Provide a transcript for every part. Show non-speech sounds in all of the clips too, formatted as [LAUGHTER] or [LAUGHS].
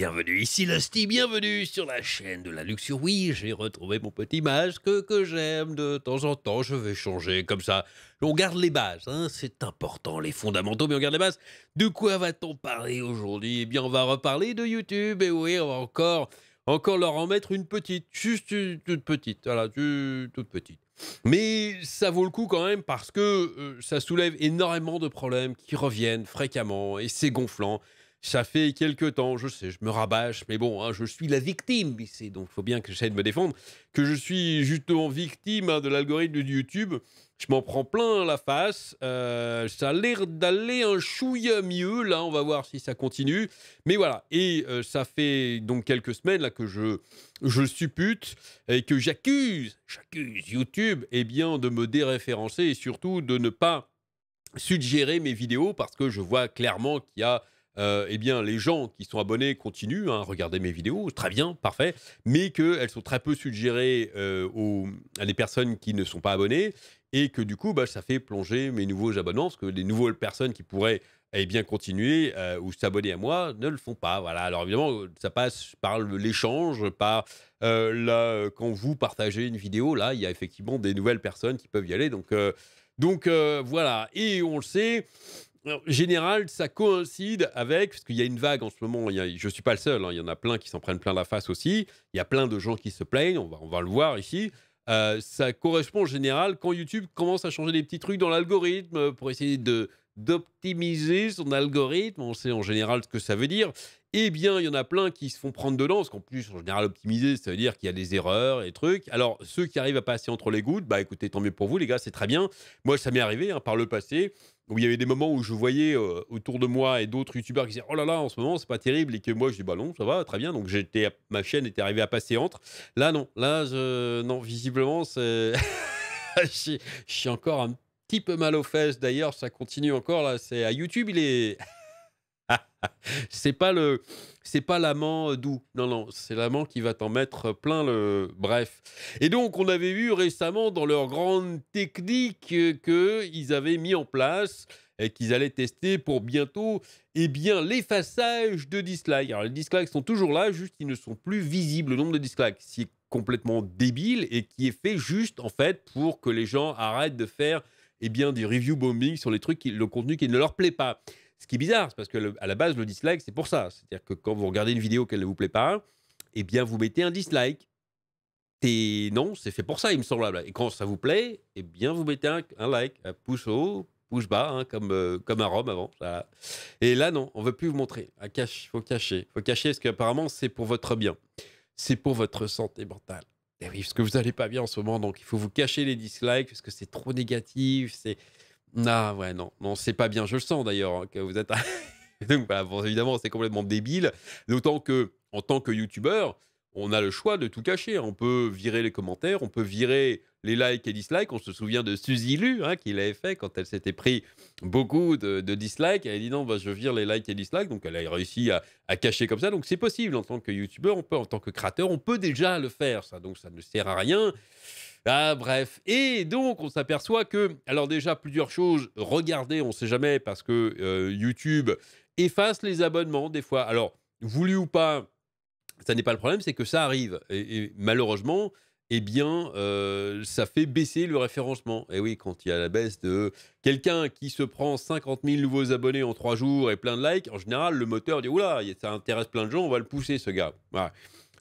Bienvenue ici Lusty, bienvenue sur la chaîne de la luxure. Oui, j'ai retrouvé mon petit masque que j'aime de temps en temps, je vais changer comme ça. On garde les bases, hein. c'est important, les fondamentaux, mais on garde les bases. De quoi va-t-on parler aujourd'hui Eh bien, on va reparler de YouTube, et oui, on va encore, encore leur en mettre une petite, juste une, toute petite, voilà, toute petite. Mais ça vaut le coup quand même parce que euh, ça soulève énormément de problèmes qui reviennent fréquemment et c'est gonflant. Ça fait quelques temps, je sais, je me rabâche, mais bon, hein, je suis la victime ici, donc il faut bien que j'essaie de me défendre, que je suis justement victime hein, de l'algorithme de YouTube. Je m'en prends plein la face. Euh, ça a l'air d'aller un chouïa mieux. Là, on va voir si ça continue. Mais voilà. Et euh, ça fait donc quelques semaines là que je, je suppute et que j'accuse, j'accuse YouTube, eh bien, de me déréférencer et surtout de ne pas suggérer mes vidéos parce que je vois clairement qu'il y a euh, eh bien, les gens qui sont abonnés continuent, à hein, regarder mes vidéos, très bien, parfait, mais qu'elles sont très peu suggérées euh, aux, à des personnes qui ne sont pas abonnées, et que du coup, bah, ça fait plonger mes nouveaux abonnements, parce que les nouvelles personnes qui pourraient eh bien, continuer euh, ou s'abonner à moi ne le font pas. Voilà. Alors évidemment, ça passe par l'échange, par quand vous partagez une vidéo, là, il y a effectivement des nouvelles personnes qui peuvent y aller. Donc, donc voilà, et on le sait. En général, ça coïncide avec, parce qu'il y a une vague en ce moment, je ne suis pas le seul, hein, il y en a plein qui s'en prennent plein la face aussi, il y a plein de gens qui se plaignent, on va, on va le voir ici. Euh, ça correspond en général quand YouTube commence à changer des petits trucs dans l'algorithme euh, pour essayer de d'optimiser son algorithme, on sait en général ce que ça veut dire, eh bien, il y en a plein qui se font prendre dedans, parce qu'en plus, en général, optimiser, ça veut dire qu'il y a des erreurs et trucs. Alors, ceux qui arrivent à passer entre les gouttes, bah écoutez, tant mieux pour vous, les gars, c'est très bien. Moi, ça m'est arrivé hein, par le passé où il y avait des moments où je voyais euh, autour de moi et d'autres youtubeurs qui disaient oh là là en ce moment c'est pas terrible et que moi je dis bah non ça va très bien donc j'étais ma chaîne était arrivée à passer entre là non là non visiblement c'est [LAUGHS] je suis encore un petit peu mal aux fesses d'ailleurs ça continue encore là c'est à YouTube il est [LAUGHS] c'est pas le, c'est pas l'amant euh, doux. Non, non, c'est l'amant qui va t'en mettre euh, plein le. Bref. Et donc, on avait vu récemment dans leur grande technique euh, ils avaient mis en place et qu'ils allaient tester pour bientôt, eh bien, l'effaçage de dislikes. Alors, les dislikes sont toujours là, juste ils ne sont plus visibles. Le nombre de dislikes, c'est complètement débile et qui est fait juste, en fait, pour que les gens arrêtent de faire, eh des bien, review bombing sur les trucs, le contenu qui ne leur plaît pas. Ce qui est bizarre, c'est parce que à la base, le dislike, c'est pour ça. C'est-à-dire que quand vous regardez une vidéo qu'elle ne vous plaît pas, eh bien, vous mettez un dislike. Et non, c'est fait pour ça, il me semble. Et quand ça vous plaît, eh bien, vous mettez un, like, un pouce haut, pouce bas, hein, comme, euh, comme à Rome avant. Et là, non, on veut plus vous montrer. Il cache, faut cacher. faut cacher parce qu'apparemment, c'est pour votre bien. C'est pour votre santé mentale. Et eh oui, parce que vous n'allez pas bien en ce moment, donc il faut vous cacher les dislikes, parce que c'est trop négatif, c'est Mm. Ah ouais, non, non, c'est pas bien, je le sens d'ailleurs, hein, que vous êtes... [LAUGHS] Donc voilà, évidemment, c'est complètement débile, d'autant que, en tant que youtubeur, on a le choix de tout cacher. On peut virer les commentaires, on peut virer les likes et dislikes. On se souvient de Suzy Lu hein, qui l'avait fait quand elle s'était pris beaucoup de, dislikes. Elle a dit non, bah, je vire les likes et dislikes. Donc elle a réussi à, cacher comme ça. Donc c'est possible en tant que youtubeur, on peut en tant que créateur, on peut déjà le faire ça. Donc ça ne sert à rien ah, bref. Et donc, on s'aperçoit que, alors déjà, plusieurs choses. Regardez, on ne sait jamais, parce que euh, YouTube efface les abonnements des fois. Alors, voulu ou pas, ça n'est pas le problème, c'est que ça arrive. Et, malheureusement, eh bien, euh, ça fait baisser le référencement. Et eh oui, quand il y a la baisse de quelqu'un qui se prend 50 000 nouveaux abonnés en trois jours et plein de likes, en général, le moteur dit Oula, ça intéresse plein de gens, on va le pousser, ce gars.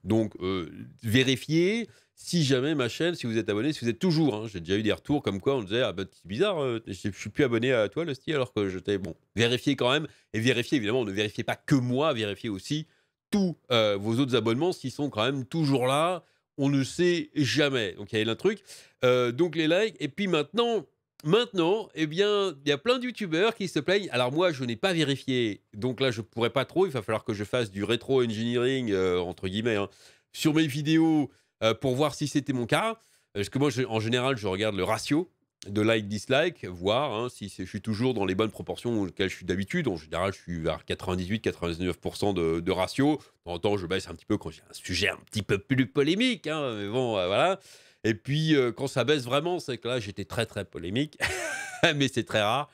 Donc, euh, vérifiez si jamais ma chaîne, si vous êtes abonné, si vous êtes toujours, hein, j'ai déjà eu des retours comme quoi on disait Ah, bah, c'est bizarre, euh, je suis plus abonné à toi, le style, alors que j'étais. Bon, vérifiez quand même. Et vérifiez, évidemment, ne vérifiez pas que moi, vérifiez aussi tous euh, vos autres abonnements s'ils sont quand même toujours là. On ne sait jamais. Donc, il y a eu un truc. donc, les likes. Et puis maintenant, Maintenant, eh bien, il y a plein de qui se plaignent. Alors moi, je n'ai pas vérifié, donc là, je ne pourrais pas trop. Il va falloir que je fasse du rétro-engineering, euh, entre guillemets, hein, sur mes vidéos euh, pour voir si c'était mon cas. Parce que moi, en général, je regarde le ratio de like-dislike, voir hein, si je suis toujours dans les bonnes proportions auxquelles je suis d'habitude. En général, je suis vers 98-99% de, ratio. De en temps, je baisse un petit peu quand j'ai un sujet un petit peu plus polémique. Hein, mais bon, euh, voilà. Et puis, euh, quand ça baisse vraiment, c'est que là, j'étais très, très polémique, [LAUGHS] mais c'est très rare.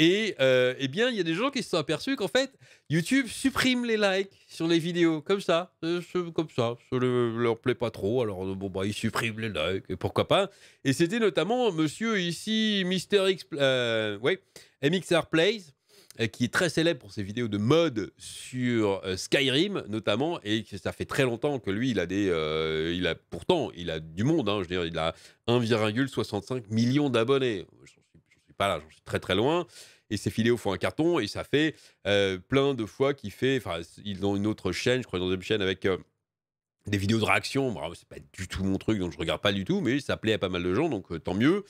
Et euh, eh bien, il y a des gens qui se sont aperçus qu'en fait, YouTube supprime les likes sur les vidéos, comme ça, euh, comme ça, ça ne leur plaît pas trop, alors bon, bah, ils suppriment les likes, et pourquoi pas. Et c'était notamment monsieur ici, Mister X, MXR Plays, euh, qui est très célèbre pour ses vidéos de mode sur euh, Skyrim notamment, et ça fait très longtemps que lui, il a des, euh, il a pourtant, il a du monde. Hein, je veux dire, il a 1,65 million d'abonnés. Je suis, suis pas là, j'en suis très très loin. Et ses vidéos font un carton, et ça fait plein de fois qu'il fait. Enfin, ils ont une autre chaîne, je crois, une chaîne avec. des vidéos de réaction, bon, c'est pas du tout mon truc, donc je regarde pas du tout, mais ça plaît à pas mal de gens, donc tant mieux.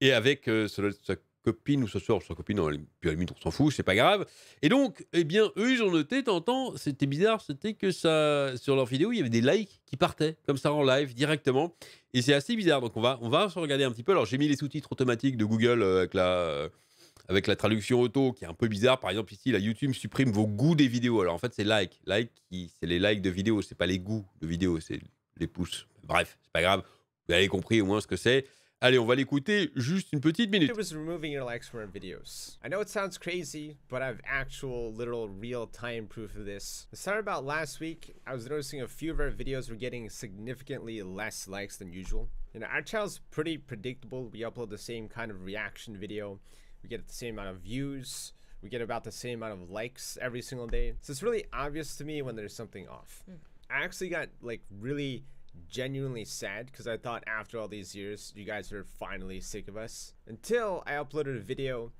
Et avec copine ou ce soir, sans copine, non, puis à la on s'en fout, c'est pas grave. Et donc, eh bien, eux, ils ont noté, t'entends, c'était bizarre, c'était que ça, sur leur vidéo, il y avait des likes qui partaient, comme ça, en live, directement. Et c'est assez bizarre. Donc, on va, on va se regarder un petit peu. Alors, j'ai mis les sous-titres automatiques de Google euh, avec la, euh, avec la traduction auto, qui est un peu bizarre. Par exemple, ici, la YouTube supprime vos goûts des vidéos. Alors, en fait, c'est like. Like, c'est les likes de vidéos, c'est pas les goûts de vidéos, c'est les pouces. Bref, c'est pas grave. Vous avez compris au moins ce que c'est. Allez, on va l'écouter juste une petite minute. YouTube is removing your likes from our videos. I know it sounds crazy, but I have actual, literal, real-time proof of this. The start about last week, I was noticing a few of our videos were getting significantly less likes than usual. You know, our channel's pretty predictable. We upload the same kind of reaction video. We get the same amount of views. We get about the same amount of likes every single day. So it's really obvious to me when there's something off. Mm. I actually got like really genuinely sad because I thought after all these years, you guys were finally sick of us. Until I uploaded a video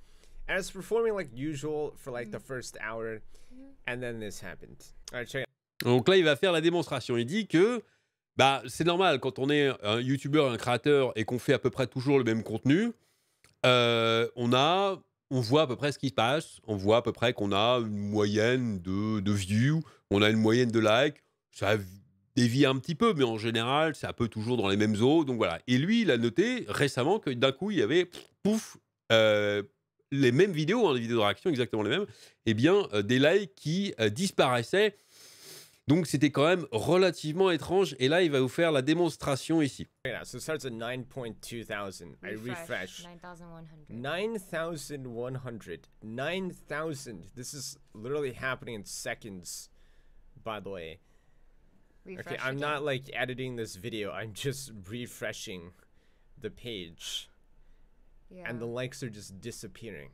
and I was performing like usual for like the mm. first hour mm-hmm. and then this happened. All right, check Donc là, il va faire la démonstration. Il dit que bah, c'est normal quand on est un youtubeur, un créateur et qu'on fait à peu près toujours le même contenu, euh, on a on voit à peu près ce qui se passe, on voit à peu près qu'on a une moyenne de, de views, on a une moyenne de likes, ça dévie un petit peu, mais en général, c'est un peu toujours dans les mêmes eaux. Donc voilà. Et lui, il a noté récemment que d'un coup, il y avait pouf euh, les mêmes vidéos, hein, les vidéos de réaction exactement les mêmes, et eh bien euh, des likes qui euh, disparaissaient. Donc c'était quand même relativement étrange. Et là, il va vous faire la démonstration ici. Right so it starts at 9.2000. I refresh. 9100. 9100. This is literally happening in seconds, by the way. Refresh okay, I'm again. not like editing this video. I'm just refreshing the page. Yeah. And the likes are just disappearing.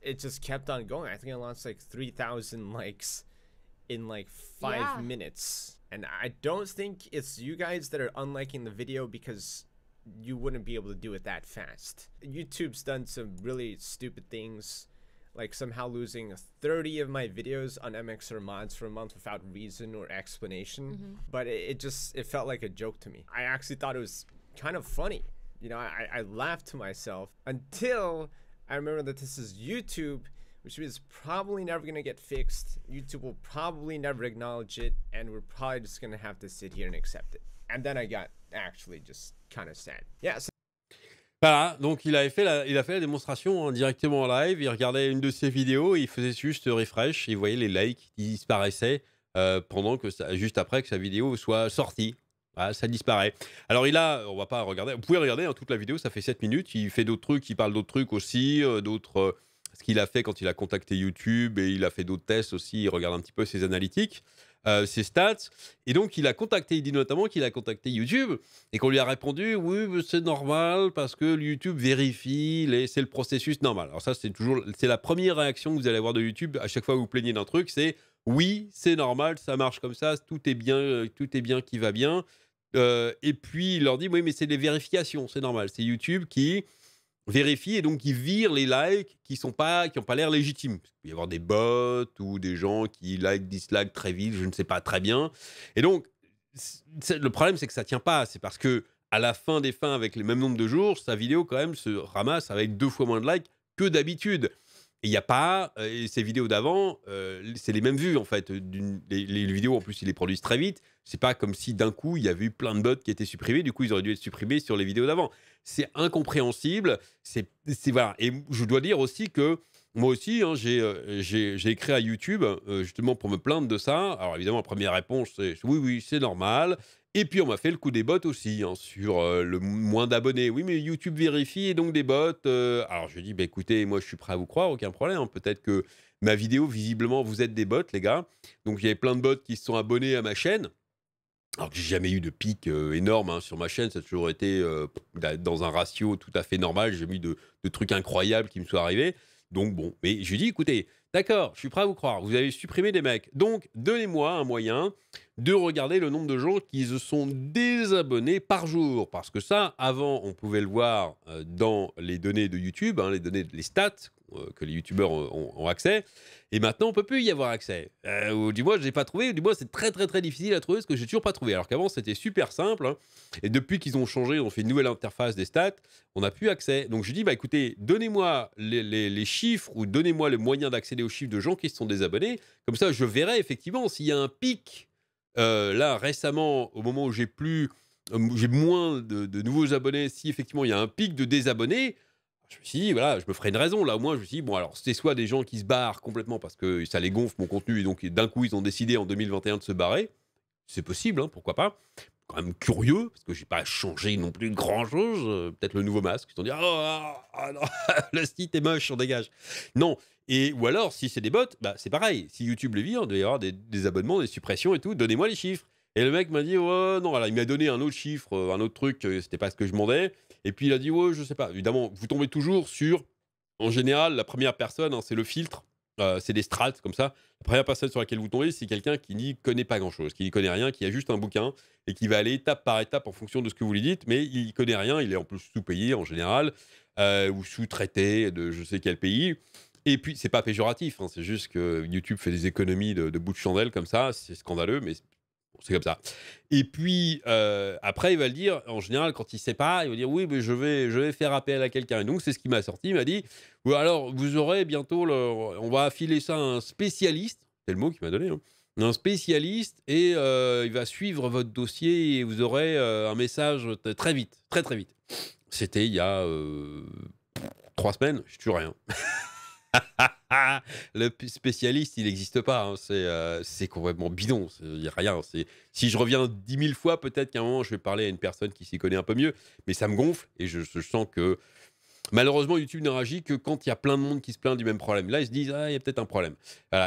It just kept on going. I think I lost like 3,000 [LAUGHS] likes in like five yeah. minutes. And I don't think it's you guys that are unliking the video because you wouldn't be able to do it that fast. YouTube's done some really stupid things like somehow losing 30 of my videos on MX or mods for a month without reason or explanation. Mm -hmm. But it, it, just it felt like a joke to me. I actually thought it was kind of funny. You know, I, I laughed to myself until I remember that this is YouTube, which is probably never gonna get fixed. YouTube will probably never acknowledge it, and we're probably just gonna have to sit here and accept it. And then I got actually just kind of sad. Yeah. So Voilà, donc il, avait fait il a fait la démonstration hein, directement en live, il regardait une de ses vidéos, il faisait juste refresh, il voyait les likes qui disparaissaient euh, pendant que juste après que sa vidéo soit sortie. Voilà, ça disparaît. Alors il a, on va pas regarder, vous pouvez regarder hein, toute la vidéo, ça fait 7 minutes, il fait d'autres trucs, il parle d'autres trucs aussi, euh, d'autres... Euh, ce qu'il a fait quand il a contacté YouTube et il a fait d'autres tests aussi, il regarde un petit peu ses analytiques. Euh, ses stats. Et donc, il a contacté, il dit notamment qu'il a contacté YouTube et qu'on lui a répondu oui, c'est normal parce que YouTube vérifie, et c'est le processus normal. Alors, ça, c'est toujours c'est la première réaction que vous allez avoir de YouTube à chaque fois que vous plaignez d'un truc c'est oui, c'est normal, ça marche comme ça, tout est bien, euh, tout est bien qui va bien. Euh, et puis, il leur dit oui, mais c'est des vérifications, c'est normal. C'est YouTube qui vérifient et donc ils virent les likes qui sont pas, qui ont pas l'air légitimes. Il peut y avoir des bots ou des gens qui like, dislike très vite, je ne sais pas très bien. Et donc, le problème, c'est que ça tient pas. C'est parce que à la fin des fins, avec les mêmes nombre de jours, sa vidéo quand même se ramasse avec deux fois moins de likes que d'habitude. Il n'y a pas, euh, ces vidéos d'avant, euh, c'est les mêmes vues en fait. les, vidéos en plus, ils les produisent très vite. C'est pas comme si d'un coup, il y avait eu plein de bots qui étaient supprimés, du coup, ils auraient dû être supprimés sur les vidéos d'avant. C'est incompréhensible. C'est, voilà. Et je dois dire aussi que moi aussi, hein, euh, j'ai, écrit à YouTube euh, justement pour me plaindre de ça. Alors évidemment, la première réponse, c'est oui, oui, c'est normal. Et puis on m'a fait le coup des bots aussi hein, sur euh, le moins d'abonnés. Oui, mais YouTube vérifie et donc des bots. alors je dis, bah, écoutez, moi je suis prêt à vous croire, aucun problème. Peut-être que ma vidéo, visiblement, vous êtes des bots, les gars. Donc il y avait plein de bots qui se sont abonnés à ma chaîne. Alors que j'ai jamais eu de pic euh, énorme hein, sur ma chaîne, ça a toujours été euh, dans un ratio tout à fait normal. J'ai mis de, de, trucs incroyables qui me sont arrivés. Donc bon, mais je lui dis, écoutez, d'accord, je suis prêt à vous croire, vous avez supprimé des mecs. Donc donnez-moi un moyen de regarder le nombre de gens qui se sont désabonnés par jour. Parce que ça, avant, on pouvait le voir euh, dans les données de YouTube, hein, les données, les stats euh, que les youtubeurs ont, accès. Et maintenant, on peut plus y avoir accès. Euh, ou du moins, je n'ai pas trouvé. Ou du moins, c'est très, très, très difficile à trouver ce que j'ai toujours pas trouvé. Alors qu'avant, c'était super simple. Hein. Et depuis qu'ils ont changé, on fait une nouvelle interface des stats, on n'a plus accès. Donc, je dis, bah écoutez, donnez-moi les, chiffres ou donnez-moi les moyens d'accéder aux chiffres de gens qui se sont désabonnés. Comme ça, je verrai effectivement s'il y a un pic. Euh, là, récemment, au moment où j'ai plus, j'ai moins de nouveaux abonnés, si effectivement il y a un pic de désabonnés. Je me suis voilà, je me ferai une raison. Là, au moins, je me suis bon, alors, c'est soit des gens qui se barrent complètement parce que ça les gonfle, mon contenu, et donc d'un coup, ils ont décidé en 2021 de se barrer. C'est possible, hein, pourquoi pas. Quand même curieux, parce que j'ai pas changé non plus grand-chose. Euh, peut-être le nouveau masque. Ils ont dit, oh, oh, oh non, [LAUGHS] le site est moche, on dégage. Non. Et, ou alors, si c'est des bots, bah, c'est pareil. Si YouTube les vire, il devait y avoir des, abonnements, des suppressions et tout. Donnez-moi les chiffres. Et le mec m'a dit, oh, non, voilà il m'a donné un autre chiffre, euh, un autre truc, euh, c'était pas ce que je demandais. Et puis il a dit, ouais, je sais pas. Évidemment, vous tombez toujours sur, en général, la première personne, hein, c'est le filtre, euh, c'est des strates comme ça. La première personne sur laquelle vous tombez, c'est quelqu'un qui n'y connaît pas grand-chose, qui n'y connaît rien, qui a juste un bouquin et qui va aller étape par étape en fonction de ce que vous lui dites, mais il n'y connaît rien, il est en plus sous-payé en général, euh, ou sous-traité de je sais quel pays. Et puis, c'est pas péjoratif, hein. c'est juste que YouTube fait des économies de, de bout de chandelle comme ça, c'est scandaleux, mais c'est comme ça. Et puis, euh, après, il va le dire, en général, quand il ne sait pas, il va dire Oui, mais je vais, je vais faire appel à quelqu'un. Et donc, c'est ce qui m'a sorti. Il m'a dit Ou alors, vous aurez bientôt, on va affiler ça à un spécialiste. C'est le mot qu'il m'a donné. Hein. un spécialiste, et euh, il va suivre votre dossier et vous aurez euh, un message très vite, très très vite. C'était il y a trois semaines, je tue rien. [LAUGHS] [LAUGHS] le spécialiste, il n'existe pas. Hein, euh, c'est complètement bidon. Il n'y a rien. Si je reviens dix mille fois, peut-être qu'à un moment, je vais parler à une personne qui s'y connaît un peu mieux. Mais ça me gonfle et je, je sens que Malheureusement, YouTube ne réagit que quand il y a plein de monde qui se plaint du même problème. Là, ils se disent, ah, il y a peut-être un problème.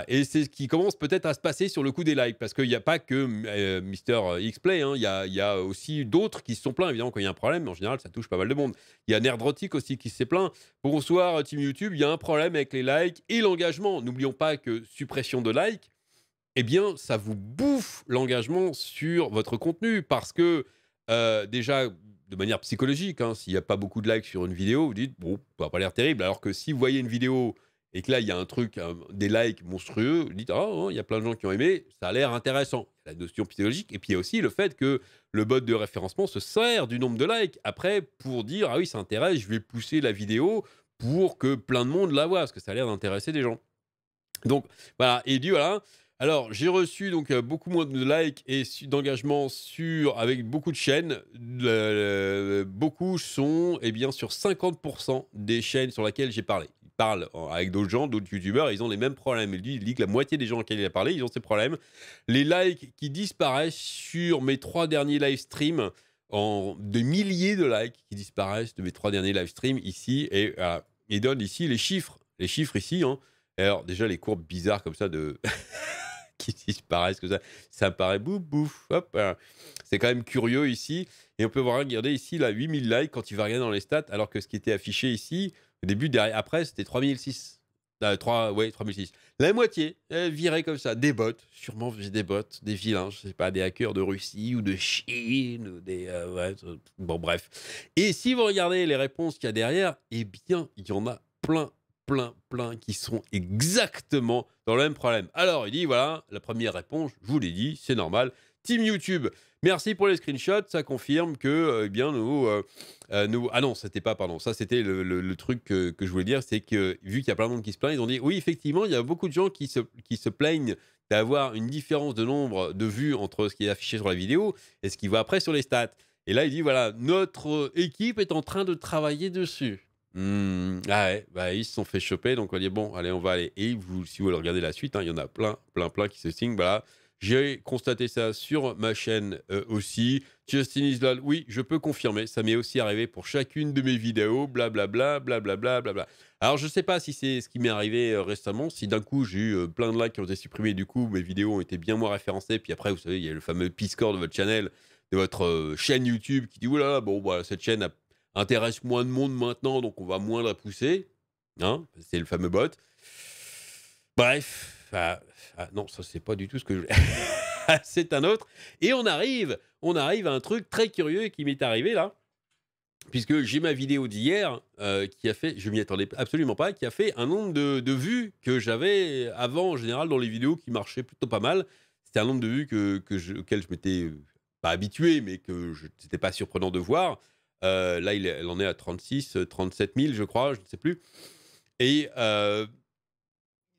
Et c'est ce qui commence peut-être à se passer sur le coup des likes, parce qu'il n'y a pas que euh, Mister euh, Xplay. Hein. il y, a, aussi d'autres qui se sont plaints, évidemment, quand il y a un problème, en général, ça touche pas mal de monde. Il y a Nerdrotic aussi qui s'est plaint. Bonsoir, euh, Team YouTube, il y a un problème avec les likes et l'engagement. N'oublions pas que suppression de likes, eh bien, ça vous bouffe l'engagement sur votre contenu, parce que déjà, de manière psychologique. Hein. S'il n'y a pas beaucoup de likes sur une vidéo, vous dites, bon, ça va pas l'air terrible. Alors que si vous voyez une vidéo et que là, il y a un truc, des likes monstrueux, vous dites, ah, hein, il y a plein de gens qui ont aimé, ça a l'air intéressant. la notion psychologique. Et puis, il y a aussi le fait que le bot de référencement se sert du nombre de likes après pour dire, ah oui, ça intéresse, je vais pousser la vidéo pour que plein de monde la voit, parce que ça a l'air d'intéresser des gens. Donc, voilà. Et du voilà alors, j'ai reçu donc euh, beaucoup moins de likes et d'engagement sur avec beaucoup de chaînes. beaucoup sont et eh bien sur 50% des chaînes sur lesquelles j'ai parlé. Ils parlent avec d'autres gens, d'autres youtubeurs, ils ont les mêmes problèmes. il dit que la moitié des gens auxquels il a parlé, ils ont ces problèmes. Les likes qui disparaissent sur mes trois derniers live streams, en des milliers de likes qui disparaissent de mes trois derniers live streams ici et, euh, donne ici les chiffres. Les chiffres ici, hein. Alors déjà les courbes bizarres comme ça de [LAUGHS] [LAUGHS] qui disparaissent comme ça. Ça paraît bouf, bouf, hop. Hein. C'est quand même curieux ici. Et on peut voir, regardez ici, là, 8000 likes quand il va regarder dans les stats, alors que ce qui était affiché ici, au début, derrière, après, c'était 3006. 3, euh, ouais, 3006. La moitié euh, virée comme ça. Des bots, sûrement des bots, des vilains, je sais pas, des hackers de Russie ou de Chine, des. Euh, euh, bon, bref. Et si vous regardez les réponses qu'il y a derrière, eh bien, il y en a plein plein, plein qui sont exactement dans le même problème. Alors, il dit voilà, la première réponse, je vous l'ai dit, c'est normal. Team YouTube, merci pour les screenshots, ça confirme que, euh, eh bien, nous, euh, euh, nous, Ah non, c'était pas, pardon, ça c'était le, truc que, je voulais dire, c'est que vu qu'il y a plein de monde qui se plaint, ils ont dit oui, effectivement, il y a beaucoup de gens qui se, qui se plaignent d'avoir une différence de nombre de vues entre ce qui est affiché sur la vidéo et ce qui va après sur les stats. Et là, il dit voilà, notre équipe est en train de travailler dessus. Mmh. ah ouais, bah ils se sont fait choper, donc on dit bon, allez, on va aller. Et vous, si vous voulez regarder la suite, hein, il y en a plein, plein, plein qui se signent. Voilà, j'ai constaté ça sur ma chaîne euh, aussi. Justin Islal, oui, je peux confirmer, ça m'est aussi arrivé pour chacune de mes vidéos, blablabla, blablabla, bla, bla, bla, Alors je sais pas si c'est ce qui m'est arrivé euh, récemment, si d'un coup j'ai eu euh, plein de likes qui ont été supprimés, du coup mes vidéos ont été bien moins référencées, puis après, vous savez, il y a le fameux p de votre channel, de votre chaîne YouTube qui dit, là. bon, bah, cette chaîne a intéresse moins de monde maintenant, donc on va moins la pousser. Hein, c'est le fameux bot. Bref, ah, ah, non, ça c'est pas du tout ce que je [LAUGHS] c'est un autre. Et on arrive, on arrive à un truc très curieux qui m'est arrivé là, puisque j'ai ma vidéo d'hier euh, qui a fait, je m'y attendais absolument pas, qui a fait un nombre de, vues que j'avais avant en général dans les vidéos qui marchaient plutôt pas mal. c'est un nombre de vues que, que je, auquel je m'étais euh, pas habitué, mais que je pas surprenant de voir. Euh, là, elle en est à 36, 37 000, je crois, je ne sais plus. Et euh,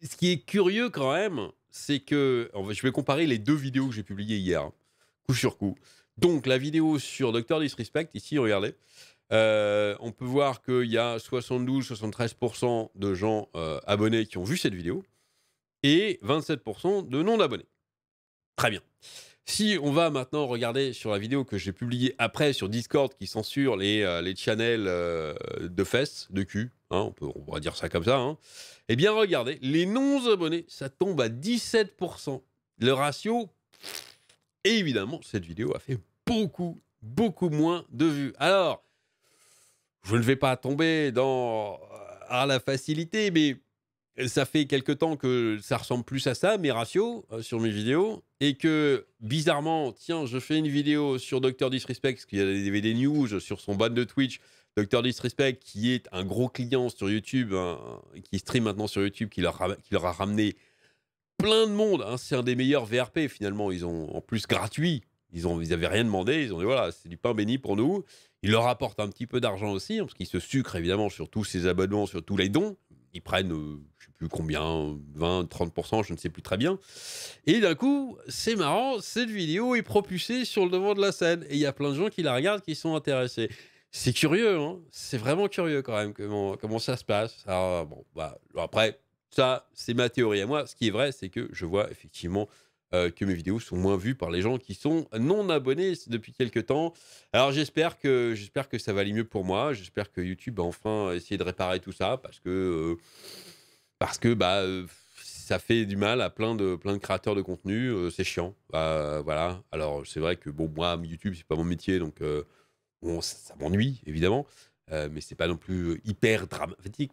ce qui est curieux quand même, c'est que je vais comparer les deux vidéos que j'ai publiées hier, hein, coup sur coup. Donc, la vidéo sur Dr. Disrespect, ici, regardez. Euh, on peut voir qu'il y a 72-73% de gens abonnés qui ont vu cette vidéo et 27% de non-abonnés. Très bien. Si on va maintenant regarder sur la vidéo que j'ai publiée après sur Discord qui censure les, euh, les channels euh, de fesses, de cul, hein, on, peut, va dire ça comme ça, hein, eh bien regardez, les non-abonnés, ça tombe à 17%. Le ratio, évidemment, cette vidéo a fait beaucoup, beaucoup moins de vues. Alors, je ne vais pas tomber dans euh, à la facilité, mais ça fait quelque temps que ça ressemble plus à ça, mes ratios, euh, sur mes vidéos, et que, bizarrement, tiens, je fais une vidéo sur Dr. Disrespect, parce qu'il y a des DVD news sur son ban de Twitch, Dr. Disrespect, qui est un gros client sur YouTube, qui stream maintenant sur YouTube, qui leur, a, ramené plein de monde. Hein. c'est un des meilleurs VRP, finalement. Ils ont, en plus, gratuit. Ils n'avaient ils rien demandé. Ils ont dit, voilà, c'est du pain béni pour nous. Il leur apporte un petit peu d'argent aussi, hein, parce qu'ils se sucre évidemment, sur tous ces abonnements, sur tous les dons ils prennent, je euh, je sais plus combien, 20, 30%, je ne sais plus très bien. Et d'un coup, c'est marrant, cette vidéo est propulsée sur le devant de la scène. Et il y a plein de gens qui la regardent, qui sont intéressés. C'est curieux, hein. c'est vraiment curieux quand même comment, ça se passe. bon, bah, après, ça, c'est ma théorie à moi. Ce qui est vrai, c'est que je vois effectivement euh, que mes vidéos sont moins vues par les gens qui sont non abonnés depuis quelques temps. Alors j'espère que, j'espère que ça va aller mieux pour moi. J'espère que YouTube va enfin essayer de réparer tout ça parce que, euh, parce que bah, euh, ça fait du mal à plein de, plein de créateurs de contenu. c'est chiant. Bah, voilà. Alors c'est vrai que bon, moi, YouTube, c'est pas mon métier donc ça, m'ennuie évidemment. mais c'est pas non plus hyper dramatique.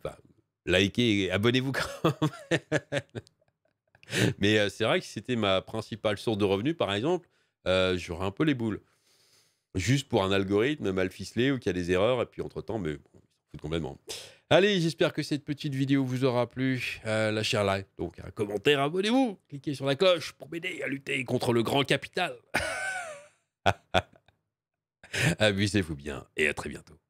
likez et abonnez-vous quand même. [LAUGHS] [LAUGHS] Mais euh, c'est vrai que c'était ma principale source de revenus, par exemple, euh, j'aurais un peu les boules. Juste pour un algorithme mal ficelé ou qui a des erreurs, et puis entre-temps, mais bon, ils s'en foutent complètement. Allez, j'espère que cette petite vidéo vous aura plu. la euh, lâchez un like, donc un commentaire, abonnez-vous, cliquez sur la cloche pour m'aider à lutter contre le grand capital. Abusez-vous [LAUGHS] bien et à très bientôt.